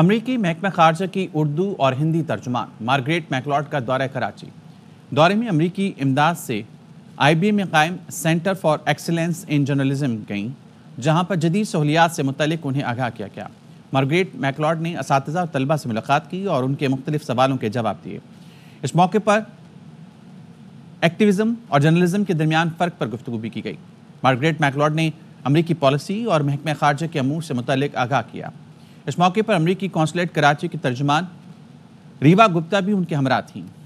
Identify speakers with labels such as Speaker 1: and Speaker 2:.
Speaker 1: अमरीकी महकमा खारजा की उर्दू और हिंदी तर्जुमान मार्गरेट मैकलॉड का दौरा कराची दौरे में अमरीकी इमदाद से आई बी में कायम centre for excellence in journalism गई जहां पर जदीद सहूलियात से मुतलिक उन्हें आगाह किया गया मार्गरेट मैकलॉड ने इस तलबा से मुलाकात की और उनके मुख्तलिफ सवालों के जवाब दिए इस मौके पर एक्टिविज़म और जर्नलिज्म के दरमियान फ़र्क पर गुफ्तु भी की गई मार्गरेट मैकलॉड ने अमरीकी पॉलिसी और महकमा खारजा के अमूर से मुतल आगाह किया इस मौके पर अमरीकी कौंसलेट कराची के तर्जमान रीवा गुप्ता भी उनके हमरा थीं